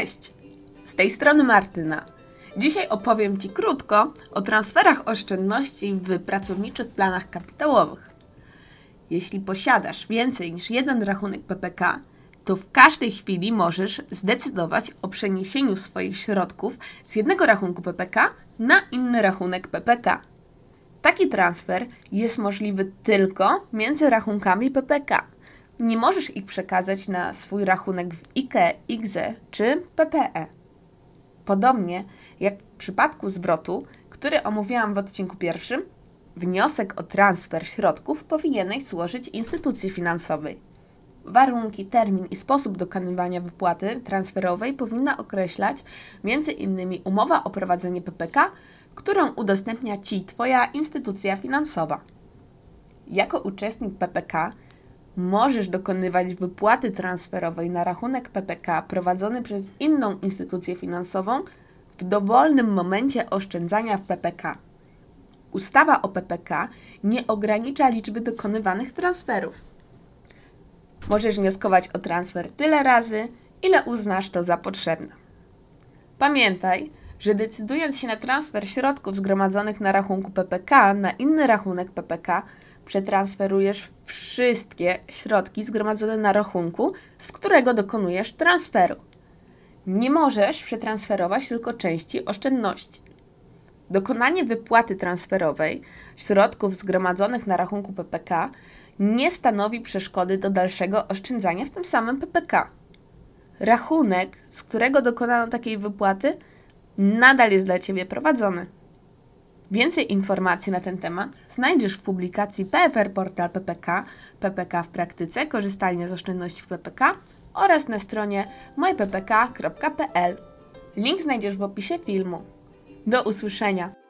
Cześć! Z tej strony Martyna. Dzisiaj opowiem Ci krótko o transferach oszczędności w pracowniczych planach kapitałowych. Jeśli posiadasz więcej niż jeden rachunek PPK, to w każdej chwili możesz zdecydować o przeniesieniu swoich środków z jednego rachunku PPK na inny rachunek PPK. Taki transfer jest możliwy tylko między rachunkami PPK – nie możesz ich przekazać na swój rachunek w IKE, IGZE czy PPE. Podobnie jak w przypadku zwrotu, który omówiłam w odcinku pierwszym, wniosek o transfer środków powinieneś złożyć instytucji finansowej. Warunki, termin i sposób dokonywania wypłaty transferowej powinna określać m.in. umowa o prowadzenie PPK, którą udostępnia Ci Twoja instytucja finansowa. Jako uczestnik PPK możesz dokonywać wypłaty transferowej na rachunek PPK prowadzony przez inną instytucję finansową w dowolnym momencie oszczędzania w PPK. Ustawa o PPK nie ogranicza liczby dokonywanych transferów. Możesz wnioskować o transfer tyle razy, ile uznasz to za potrzebne. Pamiętaj, że decydując się na transfer środków zgromadzonych na rachunku PPK na inny rachunek PPK, przetransferujesz wszystkie środki zgromadzone na rachunku, z którego dokonujesz transferu. Nie możesz przetransferować tylko części oszczędności. Dokonanie wypłaty transferowej środków zgromadzonych na rachunku PPK nie stanowi przeszkody do dalszego oszczędzania w tym samym PPK. Rachunek, z którego dokonano takiej wypłaty, nadal jest dla Ciebie prowadzony. Więcej informacji na ten temat znajdziesz w publikacji PFR Portal PPK, PPK w praktyce, korzystanie z oszczędności w PPK oraz na stronie myppk.pl. Link znajdziesz w opisie filmu. Do usłyszenia!